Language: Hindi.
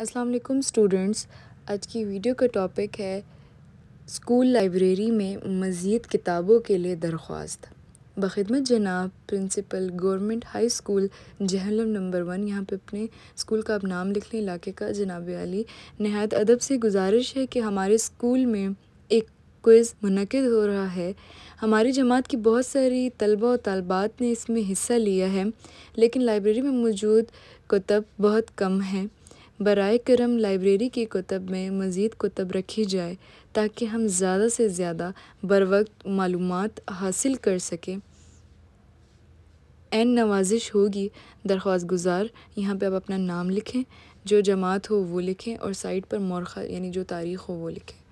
अस्सलाम वालेकुम स्टूडेंट्स आज की वीडियो का टॉपिक है स्कूल लाइब्रेरी में मज़ीद किताबों के लिए दरख्वास्त बखिदमत जनाब principal government high school Jhelum number one यहाँ पे अपने स्कूल का अब नाम लिख लें इलाके का जनाब अली नहायत अदब से गुजारिश है कि हमारे स्कूल में एक क्विज़ मनकद हो रहा है हमारी जमात की बहुत सारी तलबा और तलबात ने इसमें हिस्सा लिया है लेकिन लाइब्रेरी में मौजूद कुतब बहुत कम हैं बर करम लाइब्रेरी की कुतब में मज़ीद कुतब रखी जाए ताकि हम ज़्यादा से ज़्यादा बर वक्त मालूम हासिल कर सकें एन नवाजिश होगी दरख्वास्त गुजार यहाँ पर आप अपना नाम लिखें जो जमात हो वो लिखें और साइट पर मौरखा यानी जो तारीख़ हो वो लिखें